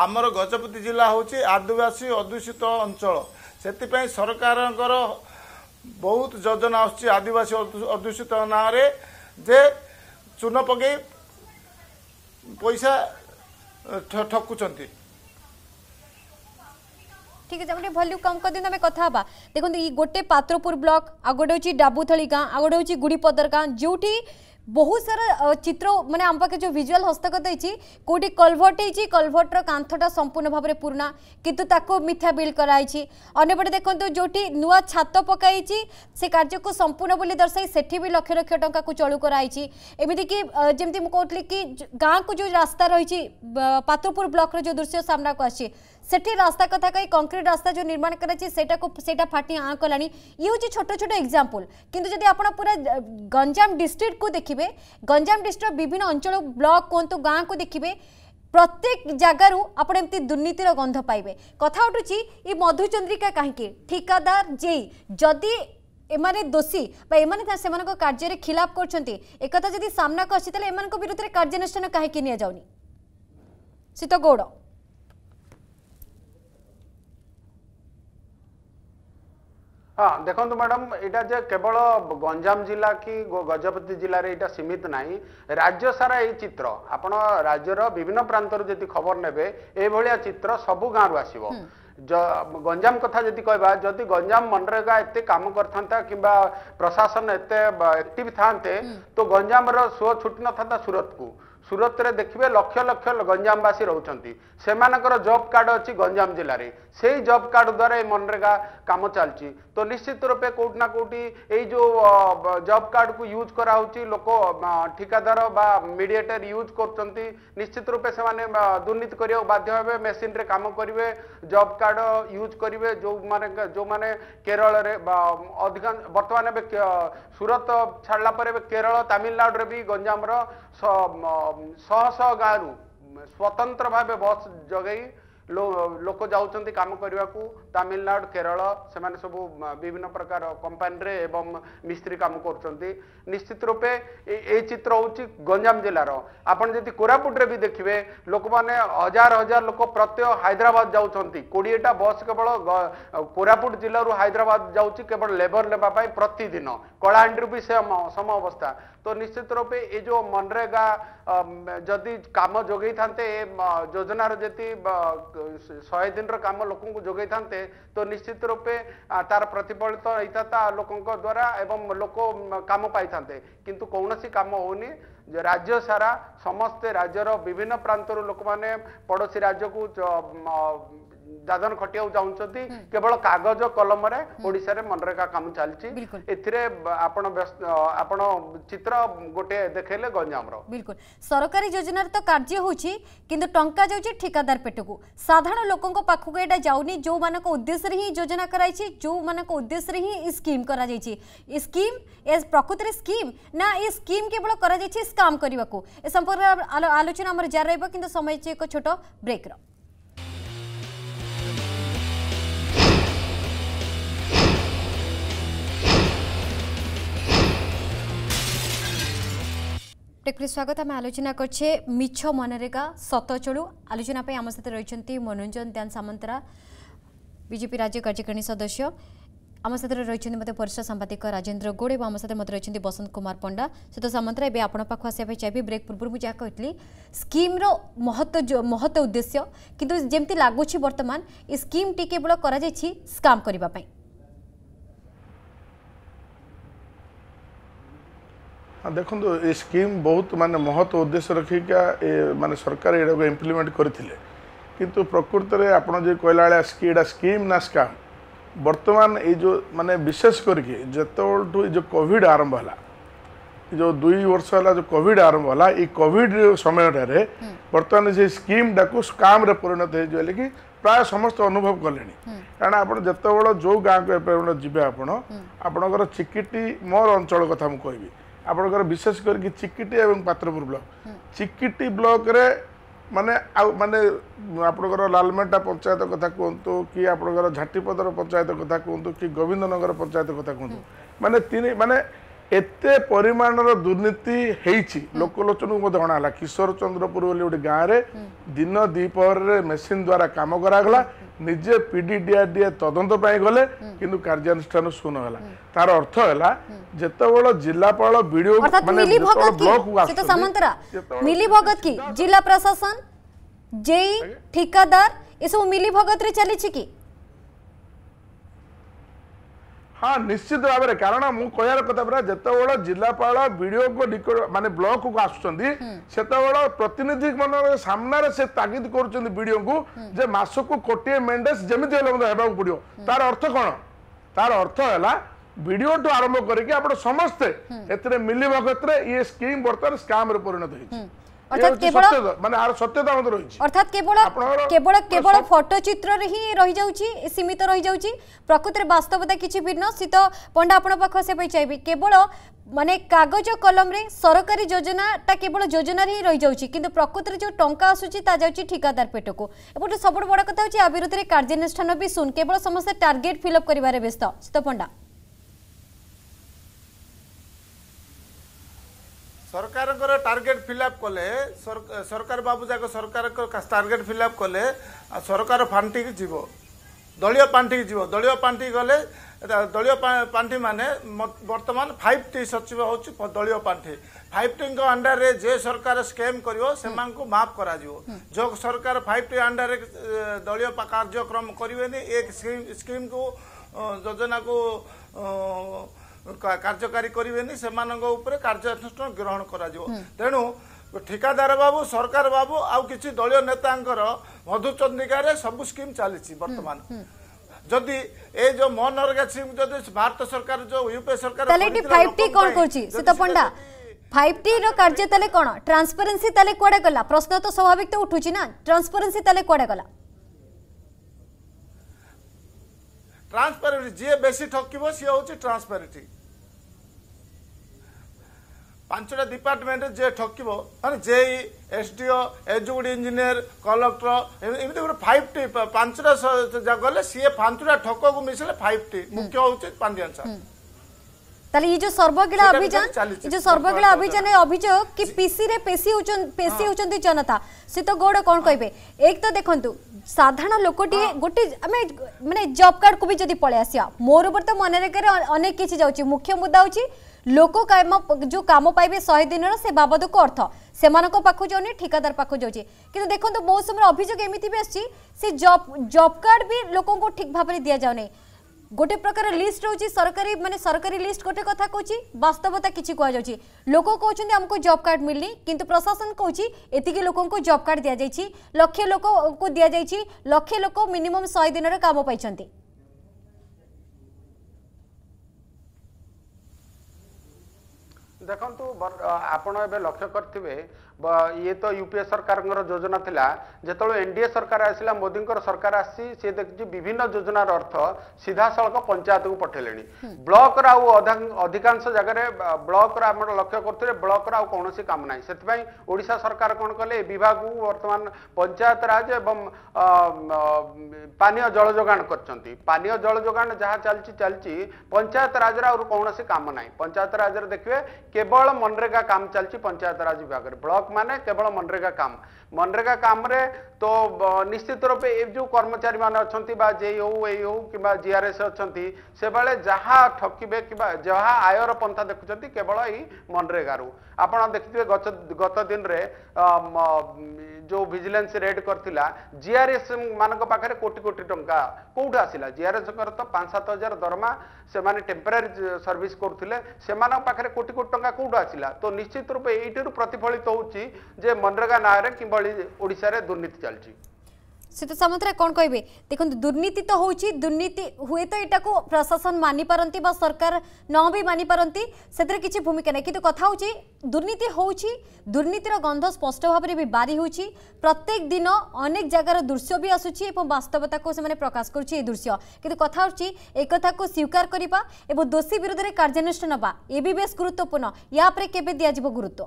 Speaker 4: ଆମର ଗଜପତି ଜିଲ୍ଲା ହେଉଛି ଆଦିବାସୀ ଅଧ୍ୟୁଷିତ ଅଞ୍ଚଳ ସେଥିପାଇଁ ସରକାରଙ୍କର ବହୁତ ଯୋଜନା ଆସୁଛି ଆଦିବାସୀ ଅଧ୍ୟୁଷିତ ନାଁରେ ଯେ ଚୂନ ପକାଇ পয়সা ঠকুচার
Speaker 1: ঠিক আছে আমি ভଲ୍ୟୁମ୍ কম করে দিন আমি কথা হবা দেখুন এই গোটে পাত্রপুর ব্লক আগ গোটে হচ্ছে ডাবুথলি গাঁ আগ গোটে হচ্ছে গুড়িপদর গাঁ যেটি বহু সারা চিত্র মানে আম পাখে যে ভিজুয়াল হস্তগত হয়েছি কোটি কলভট হয়েছি কলভটর কাঁথটা সম্পূর্ণ ভাবে পুরোনা কিন্তু তাকে মিথ্যা বিল করা হয়েছি অন্যপটে দেখুন যেটি নূয়া ছাত পকাইছি সে কার্যকু সম্পূর্ণ বলে দর্শাই সেটি বি লক্ষ লক্ষ টাকা চলু করা হয়েছি এমিতিকি যেমি কৌলি কি গাঁকু যে রাস্তা রয়েছে পাত্রপুর ব্লকর যে দৃশ্য সামনাকু আসছে ସେଠି ରାସ୍ତା କଥା କହି କଂକ୍ରିଟ ରାସ୍ତା ଯେଉଁ ନିର୍ମାଣ କରାଯାଇଛି ସେଇଟାକୁ ସେଇଟା ଫାଟି ଆଁ କଲାଣି ଇଏ ହେଉଛି ଛୋଟ ଛୋଟ ଏକ୍ଜାମ୍ପଲ୍ କିନ୍ତୁ ଯଦି ଆପଣ ପୁରା ଗଞ୍ଜାମ ଡିଷ୍ଟ୍ରିକ୍ଟକୁ ଦେଖିବେ ଗଞ୍ଜାମ ଡିଷ୍ଟ୍ରିକ୍ଟର ବିଭିନ୍ନ ଅଞ୍ଚଳ ବ୍ଲକ କୁହନ୍ତୁ ଗାଁକୁ ଦେଖିବେ প্রত্যেক জায়গার আপনার এমতি দুর্নীতির গন্ধ পাইবে কথা উঠুছি এই মধুচন্দ্রিকা কাহি ঠিকাদার জেই যদি এমানে দোষী বা এমানে সেমানক কার্যরে খিলাপ করছেন একথা যদি সামনাকু আসছে তাহলে এমানক বিরুদ্ধে কার্যানুষ্ঠান কাহি নিয়ে যাওনি শীত গৌড়
Speaker 2: ହଁ ଦେଖନ୍ତୁ ମ୍ୟାଡ଼ାମ ଏଇଟା ଯେ କେବଳ ଗଞ୍ଜାମ ଜିଲ୍ଲା କି ଗଜପତି ଜିଲ୍ଲାରେ ଏଇଟା ସୀମିତ ନାହିଁ ରାଜ୍ୟ ସାରା ଏଇ ଚିତ୍ର ଆପଣ ରାଜ୍ୟର ବିଭିନ୍ନ ପ୍ରାନ୍ତରୁ ଯଦି ଖବର ନେବେ ଏଇଭଳିଆ ଚିତ୍ର ସବୁ ଗାଁରୁ ଆସିବ ଗଞ୍ଜାମ କଥା ଯଦି କହିବା ଯଦି ଗଞ୍ଜାମ ମନରେଗା ଏତେ କାମ କରିଥାନ୍ତା କିମ୍ବା ପ୍ରଶାସନ ଏତେ ଆକ୍ଟିଭ ଥାନ୍ତେ ତ ଗଞ୍ଜାମର ସୁଅ ଛୁଟି ନଥାନ୍ତା ସୁରତକୁ ସୁରତରେ ଦେଖିବେ ଲକ୍ଷ ଲକ୍ଷ ଗଞ୍ଜାମବାସୀ ରହୁଛନ୍ତି ସେମାନଙ୍କର ଜବ୍ କାର୍ଡ ଅଛି ଗଞ୍ଜାମ ଜିଲ୍ଲାରେ ସେଇ ଜବ୍ କାର୍ଡ ଦ୍ୱାରା ଏ ମନରେଗା কাম চালছি তো নিশ্চিত রূপে কোটি না কোটি এই যে জব কার্ড কু ইউজ করা হচ্ছে লোক ঠিকাদার বা মিডিয়েটর ইউজ করছেন নিশ্চিত রূপে সে দুর্নীতি করা বাধ্য হবে মেসিন্রে কাম করবে জব কার্ড ইউজ করবে যে কেরলরে বা অধিকাংশ বর্তমান এবে সুরত ছাড়লা পরে কেরল তামিলনাড়ুরে বি গঞ্জামর শহ শহ গাঁরু স্বতন্ত্র ভাবে বস জগাই ଲୋକ ଯାଉଛନ୍ତି କାମ କରିବାକୁ ତାମିଲନାଡୁ କେରଳ ସେମାନେ ସବୁ ବିଭିନ୍ନ ପ୍ରକାର କମ୍ପାନୀରେ ଏବଂ ମିସ୍ତ୍ରୀ କାମ କରୁଛନ୍ତି ନିଶ୍ଚିତ ରୂପେ ଏଇ ଚିତ୍ର ହେଉଛି ଗଞ୍ଜାମ ଜିଲ୍ଲାର ଆପଣ ଯଦି କୋରାପୁଟରେ ବି ଦେଖିବେ ଲୋକମାନେ ହଜାର ହଜାର ଲୋକ ପ୍ରତ୍ୟେକ ହାଇଦ୍ରାବାଦ ଯାଉଛନ୍ତି କୋଡ଼ିଏଟା ବସ୍ କେବଳ କୋରାପୁଟ ଜିଲ୍ଲାରୁ ହାଇଦ୍ରାବାଦ ଯାଉଛି କେବଳ ଲେବର ନେବା ପାଇଁ ପ୍ରତିଦିନ କଳାହାଣ୍ଡିରୁ ବି ସେ ସମ ଅବସ୍ଥା तो निश्चित रूप ये जो मनरेगा जदि कम जोगे थाते योजनार जी शहे दिन राम लोक जोगे थाते तो निश्चित रूप तार प्रतिफलित होता लोकों द्वारा एवं लोक कम पाई किंतु कौन सी कम हो राज्य सारा समस्ते राज्यर विभिन्न प्रांतर लोक मैंने पड़ोशी राज्य को ଦାଦନ ଖଟିବାକୁ ଚାହୁଁଛନ୍ତି କେବଳ କାଗଜ କଲମରେ ଓଡ଼ିଶାରେ ମନରେଗା କାମ ଚାଲିଛି ଏଥିରେ ଆପଣ ଆପଣ ଚିତ୍ର ଗୋଟେ ଦେଖେଇଲେ ଗଞ୍ଜାମର
Speaker 1: ବିଲକୁଲ ସରକାରୀ ଯୋଜନାରେ ତ କାର୍ଯ୍ୟ ହେଉଛି କିନ୍ତୁ ଟଙ୍କା ଯାଉଛି ଠିକାଦାର ପେଟକୁ ସାଧାରଣ ଲୋକଙ୍କ ପାଖକୁ ଏଇଟା ଯାଉନି ଯେଉଁମାନଙ୍କ ଉଦ୍ଦେଶ୍ୟରେ ହିଁ ଯୋଜନା କରାଯାଇଛି ଯେଉଁମାନଙ୍କ ଉଦ୍ଦେଶ୍ୟରେ ହିଁ ଏ ସ୍କିମ୍ କରାଯାଇଛି ଏ ସ୍କିମ୍ ଏ ପ୍ରକୃତରେ ସ୍କିମ୍ ନା ଏ ସ୍କିମ୍ କେବଳ କରାଯାଇଛି ସ୍କାମ୍ କରିବାକୁ ଏ ସମ୍ପର୍କରେ ଆଲୋଚନା ଆମର ଜାରି ରହିବ କିନ୍ତୁ ସମୟ ଏକ ଛୋଟ ବ୍ରେକ୍ର টেকরি স্বাগত আমি আলোচনা করছে মিছ মনরেগা সত চলু আলোচনা পাই আমার সাথে রয়েছেন মনোরঞ্জন দ্যান সামন্তরা বিজেপি রাজ্য কার্যকারিণী সদস্য আমার সাথে রয়েছেন মতো বরিষ্ঠ সাংবাদিক রাজেন্দ্র গোড় এবং আমার সাথে মতো রয়েছেন বসন্ত কুমার পণ্ডা সত সামন্তরা এবে আপনার পাখ আসা চাইবি ব্রেক পূর্ব মু যা কহিলি স্কিম্র মহত্ব মহত্ব উদ্দেশ্য কিন্তু যেমি লাগুছি বর্তমান এই স্কিমটি কেবল করা যাই স্কাম করা
Speaker 3: ଦେଖନ୍ତୁ ଏ ସ୍କିମ୍ ବହୁତ ମାନେ ମହତ ଉଦ୍ଦେଶ୍ୟ ରଖିକା ଏ ମାନେ ସରକାର ଏଇଟାକୁ ଇମ୍ପ୍ଲିମେଣ୍ଟ କରିଥିଲେ କିନ୍ତୁ ପ୍ରକୃତରେ ଆପଣ ଯଦି କହିଲା ଭଳିଆ ଏଇଟା ସ୍କିମ୍ ନା ସ୍କାମ୍ ବର୍ତ୍ତମାନ ଏଇ ଯେଉଁ ମାନେ ବିଶେଷ କରିକି ଯେତେବେଳଠୁ ଏ ଯେଉଁ କୋଭିଡ଼ ଆରମ୍ଭ ହେଲା ଯେଉଁ ଦୁଇ ବର୍ଷ ହେଲା ଯେଉଁ କୋଭିଡ଼ ଆରମ୍ଭ ହେଲା ଏଇ କୋଭିଡ଼ ସମୟଟାରେ ବର୍ତ୍ତମାନ ସେଇ ସ୍କିମ୍ଟାକୁ ସ୍କାମ୍ରେ ପରିଣତ ହେଇଯିବ ବୋଲିକି ପ୍ରାୟ ସମସ୍ତେ ଅନୁଭବ କଲେଣି କାରଣ ଆପଣ ଯେତେବେଳେ ଯେଉଁ ଗାଁକୁ ଏପର୍ଯ୍ୟନ୍ତ ଯିବେ ଆପଣ ଆପଣଙ୍କର ଚିକିଟି ମୋର ଅଞ୍ଚଳ କଥା ମୁଁ କହିବି ଆପଣଙ୍କର ବିଶେଷ କରିକି ଚିକିଟି ଏବଂ ପାତ୍ରପୁର ବ୍ଲକ ଚିକିଟି ବ୍ଲକରେ ମାନେ ଆଉ ମାନେ ଆପଣଙ୍କର ଲାଲମେଣ୍ଟା ପଞ୍ଚାୟତ କଥା କୁହନ୍ତୁ କି ଆପଣଙ୍କର ଝାଟିପଦର ପଞ୍ଚାୟତ କଥା କୁହନ୍ତୁ କି ଗୋବିନ୍ଦନଗର ପଞ୍ଚାୟତ କଥା କୁହନ୍ତୁ ମାନେ ତିନି ମାନେ ଏତେ ପରିମାଣର ଦୁର୍ନୀତି ହେଇଛି ଲୋକଲୋଚନକୁ ମଧ୍ୟ ଅଣାହେଲା କିଶୋର ଚନ୍ଦ୍ରପୁର ବୋଲି ଗୋଟେ ଗାଁରେ ଦିନ ଦ୍ୱିପହରରେ ମେସିନ୍ ଦ୍ୱାରା କାମ କରାଗଲା ନିଜେ ପିଡି ଡିଆର୍ଡିଏ ତଦନ୍ତ ପାଇଁ ଗଲେ କିନ୍ତୁ କାର୍ଯ୍ୟାନୁଷ୍ଠାନ ଶୂନ ହେଲା ତାର ଅର୍ଥ ହେଲା ଯେତେବେଳେ ଜିଲ୍ଲାପାଳ ବିଡିଓ ମାନେ
Speaker 1: ମିଲିଭଗତ କି ଜିଲ୍ଲା ପ୍ରଶାସନ ଜେଇ ଠିକାଦାର ଏସବୁ ମିଲିଭଗତରେ ଚାଲିଛି କି
Speaker 3: ହଁ ନିଶ୍ଚିତ ଭାବରେ କାରଣ ମୁଁ କହିବାର କଥା ପୁରା ଯେତେବେଳେ ଜିଲ୍ଲାପାଳ ବିଡ଼ିଓଙ୍କ ନିକଟ ମାନେ ବ୍ଲକକୁ ଆସୁଛନ୍ତି ସେତେବେଳେ ପ୍ରତିନିଧିମାନଙ୍କ ସାମ୍ନାରେ ସେ ତାଗିଦ କରୁଛନ୍ତି ବିଡ଼ିଓଙ୍କୁ ଯେ ମାସକୁ କୋଟିଏ ମେଣ୍ଡେସ ଯେମିତି ହେଲେ ମଧ୍ୟ ହେବାକୁ ପଡ଼ିବ ତାର ଅର୍ଥ କ'ଣ ତାର ଅର୍ଥ ହେଲା ବିଡ଼ିଓଠୁ ଆରମ୍ଭ କରିକି ଆପଣ ସମସ୍ତେ ଏଥିରେ ମିଳିବା କ୍ଷେତ୍ରରେ ଇଏ ସ୍କିମ୍ ବର୍ତ୍ତମାନ ସ୍କାମ୍ରେ ପରିଣତ ହୋଇଛି অর্থাৎ কেবল মানে আর সত্যতা মধ্যে রয়েছে
Speaker 1: অর্থাৎ কেবল কেবল মানে কেবল ফটোচিত্রে হি রহি যাচ্ছে সীমিত রহি যাচ্ছে প্রকৃতির বাস্তবতা কিছু ভিন্ন শীত পণ্ডা আপনার পাখ সে চাইবি কেবল মানে কাগজ কলমরে সরকারি যোজনাটা কেবল যোজনার হি রহি যাচ্ছে কিন্তু প্রকৃতির যে টঙ্কা আসুচি তা যাচ্ছে ঠিকাদার পেটকু এপটে সবুঠ বড় কথা হচ্ছে আ বিরুদ্ধে কার্যানুষ্ঠান বি শূন্য কেবল সমস্ত টার্গেট ফিল আপ করবার ব্যস্ত শীত পণ্ডা
Speaker 4: ସରକାରଙ୍କର ଟାର୍ଗେଟ୍ ଫିଲ୍ଅପ୍ କଲେ ସରକାର ବାବୁ ଯାକ ସରକାରଙ୍କର ଟାର୍ଗେଟ୍ ଫିଲ୍ଅପ୍ କଲେ ସରକାର ପାଣ୍ଠିକି ଯିବ ଦଳୀୟ ପାଣ୍ଠିକି ଯିବ ଦଳୀୟ ପାଣ୍ଠି ଗଲେ ଦଳୀୟ ପାଣ୍ଠି ମାନେ ବର୍ତ୍ତମାନ ଫାଇଭ୍ ଟି ସଚିବ ହେଉଛି ଦଳୀୟ ପାଣ୍ଠି ଫାଇଭ୍ ଟିଙ୍କ ଅଣ୍ଡରରେ ଯେ ସରକାର ସ୍କେମ୍ କରିବ ସେମାନଙ୍କୁ ମାଫ୍ କରାଯିବ ଯେଉଁ ସରକାର ଫାଇଭ୍ ଟି ଅଣ୍ଡରରେ ଦଳୀୟ କାର୍ଯ୍ୟକ୍ରମ କରିବେନି ଏ ସ୍କିମ୍କୁ ଯୋଜନାକୁ କାର୍ଯ୍ୟକାରୀ କରିବେନି ସେମାନଙ୍କ ଉପରେ କାର୍ଯ୍ୟାନୁଷ୍ଠାନ ଗ୍ରହଣ କରାଯିବ ତେଣୁ ଠିକାଦାର ବାବୁ ସରକାର ବାବୁ ଆଉ କିଛି ଦଳୀୟ ନେତାଙ୍କର ମଧୁଚନ୍ଦିକାରେ ସବୁ ସ୍କିମ୍ ଚାଲିଛି ବର୍ତ୍ତମାନ ଯଦି ଏ ଯୋଉ ମନରେଗା ସ୍କିମ୍ ଯଦି ଭାରତ ସରକାର ଯୋଉ ୟୁପିଏ ପ୍ରଶ୍ନ
Speaker 1: ତ ସ୍ୱାଭାବିକ
Speaker 4: ଟ୍ରାନ୍ସପାରେଣ୍ଟ ଯିଏ ବେଶୀ ଠକିବ ସିଏ ହେଉଛି ଟ୍ରାନ୍ସପାରେଣ୍ଟ ପାଞ୍ଚଟା ଡିପାର୍ଟମେଣ୍ଟରେ ଯିଏ ଠକିବ ମାନେ ଜେଇ ଏସ୍ ଡିଓ ଏଜୁଗୁଡ଼ି ଇଞ୍ଜିନିୟର କଲେକ୍ଟର ଏମିତି ଗୋଟେ ଫାଇଭ ଟି ପାଞ୍ଚଟା ଗଲେ ସିଏ ପାଞ୍ଚଟା ଠକକୁ ମିଶିଲେ ଫାଇଭ ଟି ମୁଖ୍ୟ ହେଉଛି ପାଣ୍ଡିଆନ ସାର୍
Speaker 1: তাহলে এই যে সর্বগিলা অভিযান এই যে সর্বগিলা অভিযানের অভিযোগ কি পিসি রে পেশি হচ্ছেন পেশি হচ্ছেন জনতা সে তো গৌড় কোন কইবে এক তো দেখন্তু সাধারণ লোকটি গোটে আমি মানে জব কার্ড কু যদি পড়ে আসিয়া মোর উপর তো মনে রেখে অনেক কিছু যাচ্ছি মুখ্য মুদ্দা হচ্ছে লোক কাম যে কাম পাইবে শহে দিনর সে বাবদক অর্থ সে পাখু যাওনি ঠিকাদার পাখু যাচ্ছে কিন্তু দেখুন বহু সময় অভিযোগ এমিতি বি আসছে সে জব জব কার্ড বি লোক ঠিক ভাবে দিয়া যাও না গোটে প্রকার লিষ্ট রয়েছে সরকারি মানে সরকারি লিষ্ট গোটে কথা কৌছি বাস্তবতা কিছু কুযাচ্ছে লোক কৌন আমি জব কার্ড মিলনি কিন্তু প্রশাসন কৌছি এতিকি লোক জব কার্ড দিয়া যাই লক্ষে লোক দিয়া যাই লক্ষে লোক মিনিমম শহে দিনর কাম পাইছেন
Speaker 2: ଦେଖନ୍ତୁ ଆପଣ ଏବେ ଲକ୍ଷ୍ୟ କରିଥିବେ ଇଏ ତ ୟୁପିଏ ସରକାରଙ୍କର ଯୋଜନା ଥିଲା ଯେତେବେଳେ ଏନ୍ଡିଏ ସରକାର ଆସିଲା ମୋଦିଙ୍କର ସରକାର ଆସିଛି ସିଏ ଦେଖିଛି ବିଭିନ୍ନ ଯୋଜନାର ଅର୍ଥ ସିଧାସଳଖ ପଞ୍ଚାୟତକୁ ପଠେଇଲେଣି ବ୍ଲକର ଆଉ ଅଧିକାଂଶ ଜାଗାରେ ବ୍ଲକର ଆମର ଲକ୍ଷ୍ୟ କରୁଥିଲେ ବ୍ଲକର ଆଉ କୌଣସି କାମ ନାହିଁ ସେଥିପାଇଁ ଓଡ଼ିଶା ସରକାର କ'ଣ କଲେ ଏ ବିଭାଗକୁ ବର୍ତ୍ତମାନ ପଞ୍ଚାୟତ ରାଜ ଏବଂ ପାନୀୟ ଜଳ ଯୋଗାଣ କରିଛନ୍ତି ପାନୀୟ ଜଳ ଯୋଗାଣ ଯାହା ଚାଲିଛି ଚାଲିଛି ପଞ୍ଚାୟତ ରାଜରେ ଆଉ କୌଣସି କାମ ନାହିଁ ପଞ୍ଚାୟତ ରାଜରେ ଦେଖିବେ কেবল মনরেগা কাম চলছে পঞ্চায়েতরাজ বিভাগের ব্লক মানে কেবল মনরেগা কাম মনরেগা কামরে তো নিশ্চিত রূপে এ যে কর্মচারী মানে অনেক বা যে হো এই হো কিংবা জিআরএস অনেক সেবেলে যা ঠকিবে কিংবা যা আয়র পন্থা দেখুম কেবল এই মনরেগারু আপনার দেখিবে গত গত দিনরে যে ভিজিলেন্স রেড করে জিআরএস মানক পাখে কোটি কোটি টঙ্কা কোটু আসিলা জিআরএসঙ্কর তো পাঁচ সাত হাজার দরমা সে টেম্পোরারি সর্ভিস করুলে সে পাখে কোটি কোটি टा कौट आसला तो निश्चित रूप यू प्रतिफलित हो मनरेगा नाँव किंवा ओडार दुर्नीति चलती
Speaker 1: শ্বেত সামন্তরায় কম কে দেখুন দুর্নীতি তো হচ্ছে দুর্নীতি হুয়ে তো এটা প্রশাসন মানিপারতি বা সরকার নবি মানিপারতি সেতরে কিছু ভূমিকা নেই কিন্তু কথা হচ্ছে দুর্নীতি হচ্ছে দুর্নীতির গন্ধ স্পষ্ট ভাবে বি বারি হচ্ছে প্রত্যেক দিন অনেক জায়গার দৃশ্য বি আসুচি এবং বাস্তবতা সে প্রকাশ করছে এই দৃশ্য কিন্তু কথা হচ্ছে এই কথা স্বীকার করা এবং দোষী বিরোধে কার্যানুষ্ঠান নেওয়া এ বি বেশ গুরুত্বপূর্ণ ইয়াপরে কেবে দিয়া গুরুত্ব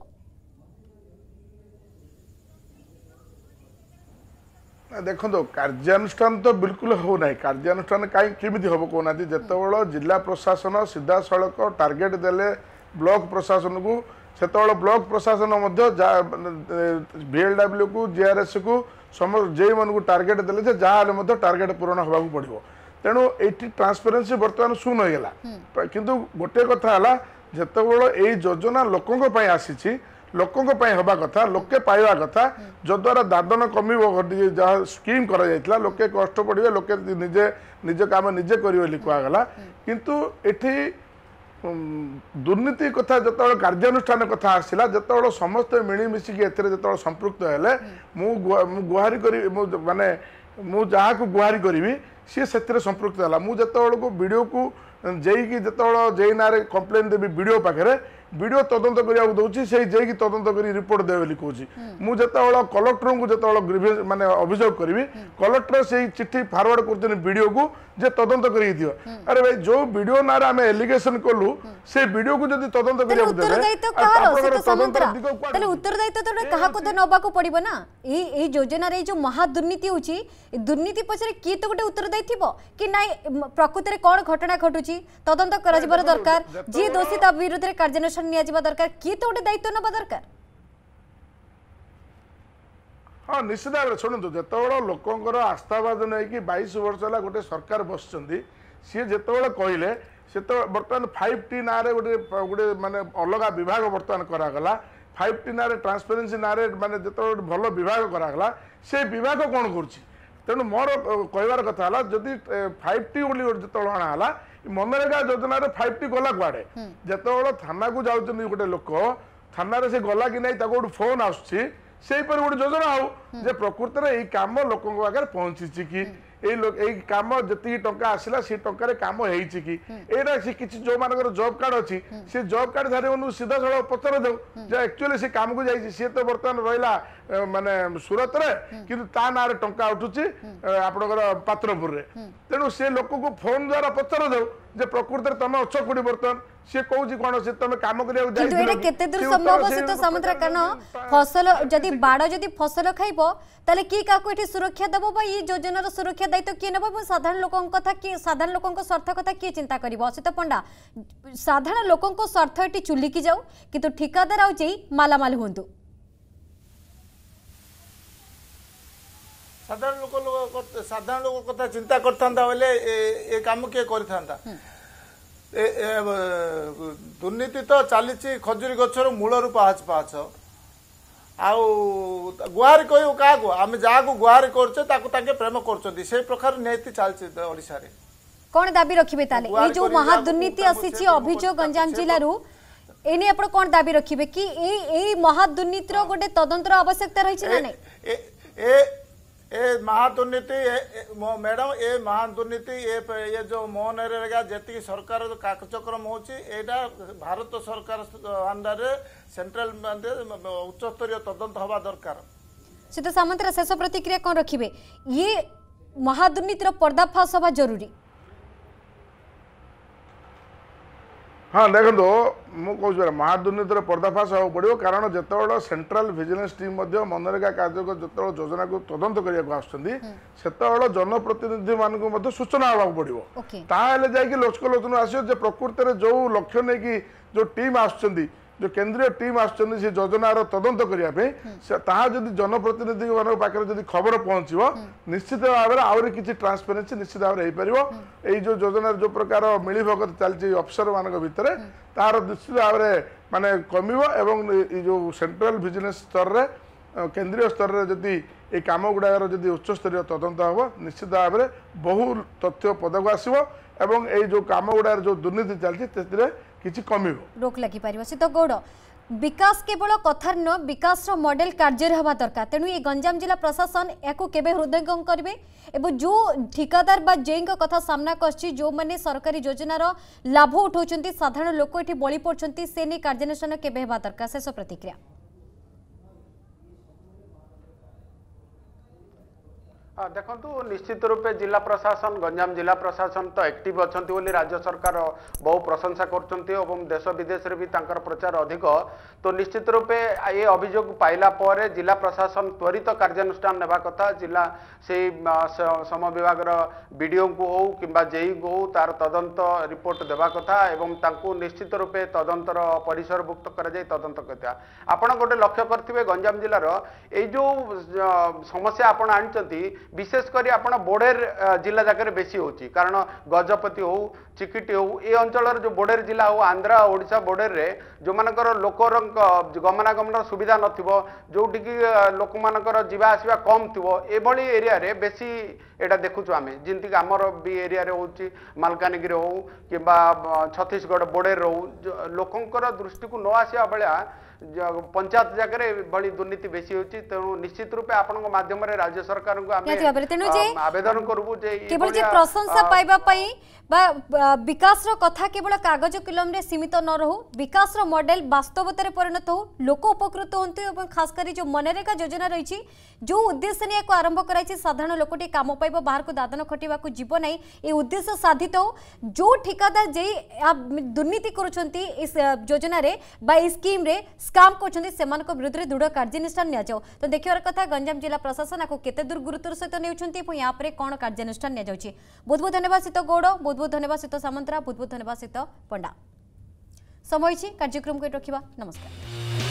Speaker 3: ଦେଖନ୍ତୁ କାର୍ଯ୍ୟାନୁଷ୍ଠାନ ତ ବିଲକୁଲ ହେଉନାହିଁ କାର୍ଯ୍ୟାନୁଷ୍ଠାନ କାହିଁ କେମିତି ହେବ କହୁନାହାନ୍ତି ଯେତେବେଳେ ଜିଲ୍ଲା ପ୍ରଶାସନ ସିଧାସଳଖ ଟାର୍ଗେଟ୍ ଦେଲେ ବ୍ଲକ ପ୍ରଶାସନକୁ ସେତେବେଳେ ବ୍ଲକ ପ୍ରଶାସନ ମଧ୍ୟ ଭିଏଲ୍ଡବ୍ଲ୍ୟୁକୁ ଜିଆର୍ଏସ୍କୁ ସମସ୍ତ ଜେଇମାନଙ୍କୁ ଟାର୍ଗେଟ୍ ଦେଲେ ଯେ ଯାହା ହେଲେ ମଧ୍ୟ ଟାର୍ଗେଟ୍ ପୂରଣ ହେବାକୁ ପଡ଼ିବ ତେଣୁ ଏଇଠି ଟ୍ରାନ୍ସପେରେନ୍ସି ବର୍ତ୍ତମାନ ଶୂନ ହୋଇଗଲା କିନ୍ତୁ ଗୋଟିଏ କଥା ହେଲା ଯେତେବେଳେ ଏଇ ଯୋଜନା ଲୋକଙ୍କ ପାଇଁ ଆସିଛି ଲୋକଙ୍କ ପାଇଁ ହେବା କଥା ଲୋକେ ପାଇବା କଥା ଯଦ୍ୱାରା ଦାଦନ କମିବ ଯାହା ସ୍କିମ୍ କରାଯାଇଥିଲା ଲୋକେ କଷ୍ଟ ପଡ଼ିବେ ଲୋକେ ନିଜେ ନିଜ କାମ ନିଜେ କରିବେ ବୋଲି କୁହାଗଲା କିନ୍ତୁ ଏଠି ଦୁର୍ନୀତି କଥା ଯେତେବେଳେ କାର୍ଯ୍ୟାନୁଷ୍ଠାନ କଥା ଆସିଲା ଯେତେବେଳେ ସମସ୍ତେ ମିଳିମିଶିକି ଏଥିରେ ଯେତେବେଳେ ସମ୍ପୃକ୍ତ ହେଲେ ମୁଁ ମୁଁ ଗୁହାରି କରି ମୁଁ ମାନେ ମୁଁ ଯାହାକୁ ଗୁହାରି କରିବି ସିଏ ସେଥିରେ ସମ୍ପୃକ୍ତ ହେଲା ମୁଁ ଯେତେବେଳକୁ ବିଡ଼ିଓକୁ ଯେଇକି ଯେତେବେଳେ ଜେଇ ନାଁରେ କମ୍ପ୍ଲେନ୍ ଦେବି ବିଡ଼ିଓ ପାଖରେ ବିଡ଼ିଓ ତଦନ୍ତ କରିବାକୁ ଦେଉଛି ସେଇ ଯାଇକି ତଦନ୍ତ କରି ରିପୋର୍ଟ ଦେବେ ବୋଲି କହୁଛି ମୁଁ ଯେତେବେଳେ କଲେକ୍ଟରଙ୍କୁ ଯେତେବେଳେ ମାନେ ଅଭିଯୋଗ କରିବି କଲେକ୍ଟର ସେଇ ଚିଠି ଫରୱାର୍ଡ କରୁଛନ୍ତି ବିଡ଼ିଓକୁ ଯେ ତଦନ୍ତ କରିକି ଦିଅ ଆରେ ଭାଇ ଯୋଉ ବିଡ଼ିଓ ନାଁରେ ଆମେ ଏଲିଗେସନ କଲୁ ସେ ବିଡ଼ିଓକୁ ଯଦି ତଦନ୍ତ କରିବାକୁ ଦେବେ
Speaker 1: ଉତ୍ତରଦାୟିତ୍ୱ କାହାକୁ ତ ନେବାକୁ ପଡ଼ିବ ନା ଏଇ ଏଇ ଯୋଜନାରେ ଏଇ ଯୋଉ ମହା ଦୁର୍ନୀତି ହେଉଛି ଦୁର୍ନୀତି ପଛରେ କିଏ ତ ଗୋଟେ ଉତ୍ତରଦାୟୀ ଥିବ କି ନାଇଁ ପ୍ରକୃତରେ କ'ଣ ଘଟଣା ଘଟୁଛି ତଦନ୍ତ କରାଯିବାର ଦରକାର ଯିଏ ଦୋଷୀ ତା ବିରୁଦ୍ଧରେ କାର୍ଯ୍ୟାନୁଷ୍ଠାନ ଆକ୍ସନ ନିଆଯିବା ଦରକାର କିଏ ତ ଗୋଟେ ଦାୟିତ୍ୱ ନେବା ଦରକାର
Speaker 3: ହଁ ନିଶ୍ଚିତ ଭାବରେ ଶୁଣନ୍ତୁ ଯେତେବେଳେ ଲୋକଙ୍କର ଆସ୍ଥାବାଦ ନେଇକି ବାଇଶ ବର୍ଷ ହେଲା ଗୋଟେ ସରକାର ବସିଛନ୍ତି ସିଏ ଯେତେବେଳେ କହିଲେ ସେତେବେଳେ ବର୍ତ୍ତମାନ ଫାଇଭ୍ ଟି ନାଁରେ ଗୋଟେ ଗୋଟେ ମାନେ ଅଲଗା ବିଭାଗ ବର୍ତ୍ତମାନ କରାଗଲା ଫାଇଭ୍ ଟି ନାଁରେ ଟ୍ରାନ୍ସପେରେନ୍ସି ନାଁରେ ମାନେ ଯେତେବେଳେ ଗୋଟେ ଭଲ ବିଭାଗ କରାଗଲା ସେ ବିଭାଗ କ'ଣ କରୁଛି ତେଣୁ ମୋର କହିବାର କଥା ହେଲା ଯଦି ଫାଇଭ୍ ଟି ବୋଲି ଯେତେବେଳେ ଅଣାହେଲା ମନରେଗା ଯୋଜନାରେ ଫାଇଭ୍ ଟି ଗଲା କୁଆଡେ ଯେତେବେଳେ ଥାନାକୁ ଯାଉଛନ୍ତି ଗୋଟେ ଲୋକ ଥାନାରେ ସେ ଗଲା କି ନାହିଁ ତାକୁ ଗୋଟେ ଫୋନ୍ ଆସୁଛି ସେହିପରି ଗୋଟେ ଯୋଜନା ହଉ ଯେ ପ୍ରକୃତରେ ଏଇ କାମ ଲୋକଙ୍କ ପାଖରେ ପହଞ୍ଚିଛି କି ଏଇ ଏଇ କାମ ଯେତିକି ଟଙ୍କା ଆସିଲା ସେ ଟଙ୍କାରେ କାମ ହେଇଛି କି ଏଇଟା ସେ କିଛି ଯୋଉମାନଙ୍କର ଜବ୍ କାର୍ଡ ଅଛି ସେ ଜବ୍ କାର୍ଡଧାରୀମାନଙ୍କୁ ସିଧାସଳଖ ପଚର ଦେଉ ଯେ ଆକ୍ଚୁଆଲି ସେ କାମକୁ ଯାଇଛି ସିଏ ତ ବର୍ତ୍ତମାନ ରହିଲା ମାନେ ସୁରତରେ କିନ୍ତୁ ତା ନାଁରେ ଟଙ୍କା ଉଠୁଛି ଆପଣଙ୍କର ପାତ୍ରପୁରରେ ତେଣୁ ସେ ଲୋକକୁ ଫୋନ୍ ଦ୍ୱାରା ପଚର ଦେଉ ଯେ ପ୍ରକୃତରେ ତମେ ଅଛ କୋଉଠି ବର୍ତ୍ତମାନ ସିଏ କହୁଛି କଣ ସେ ତମେ କାମ କରିବାକୁ ଯାଇଥିଲେ କେତେ ଦୂର ସମ୍ଭବ ସେତ ସମୁଦ୍ର କାରଣ
Speaker 1: ଫସଲ ଯଦି ବାଡ଼ ଯଦି ଫସଲ ଖାଇବ ତାହେଲେ କି କାହାକୁ ଏଠି ସୁରକ୍ଷା ଦବ ବା ଏଇ ଯୋଜନାର ସୁରକ୍ଷା ଦାୟିତ୍ୱ କିଏ ନବ ଏବଂ ସାଧାରଣ ଲୋକଙ୍କ କଥା କିଏ ସାଧାରଣ ଲୋକଙ୍କ ସ୍ୱାର୍ଥ କଥା କିଏ ଚିନ୍ତା କରିବ ଅସିତ ପଣ୍ଡା ସାଧାରଣ ଲୋକଙ୍କ ସ୍ୱାର୍ଥ ଏଠି ଚୁଲିକି ଯାଉ କିନ୍ତୁ ଠିକାଦାର ଆଉ ଯେଇ ମାଲାମାଲ ହୁଅନ୍ତୁ
Speaker 4: ସାଧାରଣ ଲୋକ ସାଧାରଣ ଲୋକ କଥା ଚିନ୍ତା କରିଥାନ୍ତା ବୋଲେ ଏ କାମ କିଏ କରିଥାନ୍ତା ଦୁର୍ନୀତି ତ ଚାଲିଛି ଖଜୁରୀ ଗଛରୁ ମୂଳରୁ ପାହାଚ ପାହାଚ ଆଉ ଗୁହାରି କହିବୁ କାହାକୁ ଆମେ ଯାହାକୁ ଗୁହାରି କରୁଛେ ତାକୁ ତାଙ୍କେ ପ୍ରେମ କରୁଛନ୍ତି ସେ ପ୍ରକାର ନିହାତି ଚାଲିଛି ଓଡ଼ିଶାରେ
Speaker 1: କଣ ଦାବି ରଖିବେ ତାହେଲେ ଏଇ ଯୋଉ ମହା ଦୁର୍ନୀତି ଆସିଛି ଅଭିଯୋଗ ଗଞ୍ଜାମ ଜିଲ୍ଲାରୁ ଏନେଇ ଆପଣ କଣ ଦାବି ରଖିବେ କି ଏଇ ଏଇ ମହା ଦୁର୍ନୀତିର ଗୋଟେ ତଦନ୍ତର ଆବଶ୍ୟକତା ରହିଛି ନା ନାଇଁ
Speaker 4: ए महा दुर्नीति मैडम ए महा दुर्नीति ये जो मो नेगा जी सरकार कार्यक्रम होटा भारत सरकार अंदर सेन्ट्राल उच्चस्तरीय तदंत हवा
Speaker 1: दरकार सीता सामंतरा शेष प्रतिक्रिया कौन रखिए ये महा दुर्नीतिर पर्दाफाश हवा जरूरी
Speaker 3: हाँ देखो तो, मुझे महादुर्नीतिर पर्दाफाश हाँ पड़ो कारण जो सेंट्रल भिजिलेन्स टीम मनरेगा कार्य जो योजना को तदंत करने हम्म। जनप्रतिनिधि मान सूचना हाँ पड़ो तालोचन आस प्रकृत जो लक्ष्य नहीं कि जो टीम आस ଯେଉଁ କେନ୍ଦ୍ରୀୟ ଟିମ୍ ଆସୁଛନ୍ତି ସେ ଯୋଜନାର ତଦନ୍ତ କରିବା ପାଇଁ ତାହା ଯଦି ଜନପ୍ରତିନିଧି ମାନଙ୍କ ପାଖରେ ଯଦି ଖବର ପହଞ୍ଚିବ ନିଶ୍ଚିତ ଭାବରେ ଆହୁରି କିଛି ଟ୍ରାନ୍ସପେରେନ୍ସି ନିଶ୍ଚିତ ଭାବରେ ହେଇପାରିବ ଏଇ ଯେଉଁ ଯୋଜନାରେ ଯେଉଁ ପ୍ରକାର ମିଳିଭଗତ ଚାଲିଛି ଅଫିସର ମାନଙ୍କ ଭିତରେ ତାହାର ନିଶ୍ଚିତ ଭାବରେ ମାନେ କମିବ ଏବଂ ଏଇ ଯେଉଁ ସେଣ୍ଟ୍ରାଲ ବିଜନେସ୍ ସ୍ତରରେ କେନ୍ଦ୍ରୀୟ ସ୍ତରରେ ଯଦି ଏଇ କାମ ଗୁଡ଼ାକର ଯଦି ଉଚ୍ଚସ୍ତରୀୟ ତଦନ୍ତ ହେବ ନିଶ୍ଚିତ ଭାବରେ ବହୁ ତଥ୍ୟ ପଦକୁ ଆସିବ ଏବଂ ଏଇ ଯେଉଁ କାମ ଗୁଡ଼ାକର ଯେଉଁ ଦୁର୍ନୀତି ଚାଲିଛି ସେଥିରେ কিছু কমিব
Speaker 1: রোক লাগি পারিব সে তো গোড় বিকাশ কেবল কথার ন বিকাশর মডেল কার্যের হওয়া দরকার তেণু এই গঞ্জাম জেলা প্রশাসন এখন কেবে হৃদয়ঙ্গম করবে এবং যে ঠিকাদার বা জেইঙ্ কথা সামনা করছি যে সরকারি যোজনার লাভ উঠাও সাধারণ লোক এটি বলি পড়ছেন সে নিয়ে কার্যানুষ্ঠান কেবে হওয়া দরকার শেষ প্রতিক্রিয়া
Speaker 2: ଦେଖନ୍ତୁ ନିଶ୍ଚିତ ରୂପେ ଜିଲ୍ଲା ପ୍ରଶାସନ ଗଞ୍ଜାମ ଜିଲ୍ଲା ପ୍ରଶାସନ ତ ଆକ୍ଟିଭ୍ ଅଛନ୍ତି ବୋଲି ରାଜ୍ୟ ସରକାର ବହୁ ପ୍ରଶଂସା କରୁଛନ୍ତି ଏବଂ ଦେଶ ବିଦେଶରେ ବି ତାଙ୍କର ପ୍ରଚାର ଅଧିକ ତ ନିଶ୍ଚିତ ରୂପେ ଏ ଅଭିଯୋଗ ପାଇଲା ପରେ ଜିଲ୍ଲା ପ୍ରଶାସନ ତ୍ୱରିତ କାର୍ଯ୍ୟାନୁଷ୍ଠାନ ନେବା କଥା ଜିଲ୍ଲା ସେଇ ଶ୍ରମ ବିଭାଗର ବିଡ଼ିଓଙ୍କୁ ହେଉ କିମ୍ବା ଜେଇଙ୍କୁ ହେଉ ତା'ର ତଦନ୍ତ ରିପୋର୍ଟ ଦେବା କଥା ଏବଂ ତାଙ୍କୁ ନିଶ୍ଚିତ ରୂପେ ତଦନ୍ତର ପରିସରଭୁକ୍ତ କରାଯାଇ ତଦନ୍ତ କରିଥିବା ଆପଣ ଗୋଟେ ଲକ୍ଷ୍ୟ କରିଥିବେ ଗଞ୍ଜାମ ଜିଲ୍ଲାର ଏଇ ଯେଉଁ ସମସ୍ୟା ଆପଣ ଆଣିଛନ୍ତି ବିଶେଷ କରି ଆପଣ ବୋଡ଼େର ଜିଲ୍ଲା ଯାକରେ ବେଶୀ ହେଉଛି କାରଣ ଗଜପତି ହଉ ଚିକିଟି ହଉ ଏ ଅଞ୍ଚଳର ଯେଉଁ ବୋଡ଼େର ଜିଲ୍ଲା ହଉ ଆନ୍ଧ୍ରା ଓଡ଼ିଶା ବୋର୍ଡରରେ ଯେଉଁମାନଙ୍କର ଲୋକଙ୍କ ଗମନାଗମନର ସୁବିଧା ନଥିବ ଯେଉଁଠିକି ଲୋକମାନଙ୍କର ଯିବା ଆସିବା କମ୍ ଥିବ ଏଭଳି ଏରିଆରେ ବେଶୀ ଏଇଟା ଦେଖୁଛୁ ଆମେ ଯେମିତିକି ଆମର ବି ଏରିଆରେ ହେଉଛି ମାଲକାନଗିରି ହଉ କିମ୍ବା ଛତିଶଗଡ଼ ବୋଡ଼େର ହଉ ଲୋକଙ୍କର ଦୃଷ୍ଟିକୁ ନ ଆସିବା ଭଳିଆ ପଞ୍ଚାୟତ ଜାଗାରେ ଭଳି ଦୁର୍ନୀତି ବେଶୀ ହେଉଛି ତେଣୁ ନିଶ୍ଚିତ ରୂପେ ଆପଣଙ୍କ ମାଧ୍ୟମରେ ରାଜ୍ୟ ସରକାରଙ୍କୁ ଆମେ ଆବେଦନ କରିବୁ ଯେ କେବଳ ଯେ ପ୍ରଶଂସା ପାଇବା
Speaker 1: ପାଇଁ ବା ବିକାଶର କଥା କେବଳ କାଗଜ କଲମରେ ସୀମିତ ନ ରହୁ ବିକାଶର ମଡେଲ ବାସ୍ତବତାରେ ପରିଣତ ହଉ ଲୋକ ଉପକୃତ ହୁଅନ୍ତୁ ଏବଂ ଖାସ କରି ଯେଉଁ ମନରେଗା ଯୋଜନା ରହିଛି ଯେଉଁ ଉଦ୍ଦେଶ୍ୟ ନେଇ ଏହାକୁ ଆରମ୍ଭ କରାଯାଇଛି ସାଧାରଣ ଲୋକଟି କାମ ପାଇବ ବାହାରକୁ ଦାଦନ ଖଟିବାକୁ ଯିବ ନାହିଁ ଏ ଉଦ୍ଦେଶ୍ୟ ସାଧିତ ହଉ ଯେଉଁ ଠିକାଦାର ଯେଇ ଦୁର୍ନୀତି କରୁଛନ୍ତି ଏ ଯୋଜନାରେ ବା ଏ ସ୍କିମ୍ରେ ସ୍କାମ୍ କରୁଛନ୍ତି ସେମାନଙ୍କ ବିରୁଦ୍ଧରେ ଦୃଢ଼ କାର୍ଯ୍ୟାନୁଷ୍ଠାନ ନିଆଯାଉ ତ ଦେଖିବାର କଥା ଗଞ୍ଜାମ ଜିଲ୍ଲା ପ୍ରଶାସନ ଆକୁ କେତେ ଦୂର ଗୁରୁତ୍ୱର ସହିତ ନେଉଛନ୍ତି ଏବଂ ୟା ପରେ କ'ଣ କାର୍ଯ୍ୟାନୁଷ୍ଠାନ ନିଆଯାଉଛି ବହୁତ ବହୁତ ଧନ୍ୟବାଦ ସୀତ ଗୌଡ଼ ବହୁତ ବହୁତ ଧନ୍ୟବାଦ ସୀତ ସାମନ୍ତରା ବହୁତ ବହୁତ ଧନ୍ୟବାଦ ସୀତ ପଣ୍ଡା ସମୟ ହୋଇଛି କାର୍ଯ୍ୟକ୍ରମକୁ ରଖିବା ନମସ୍କାର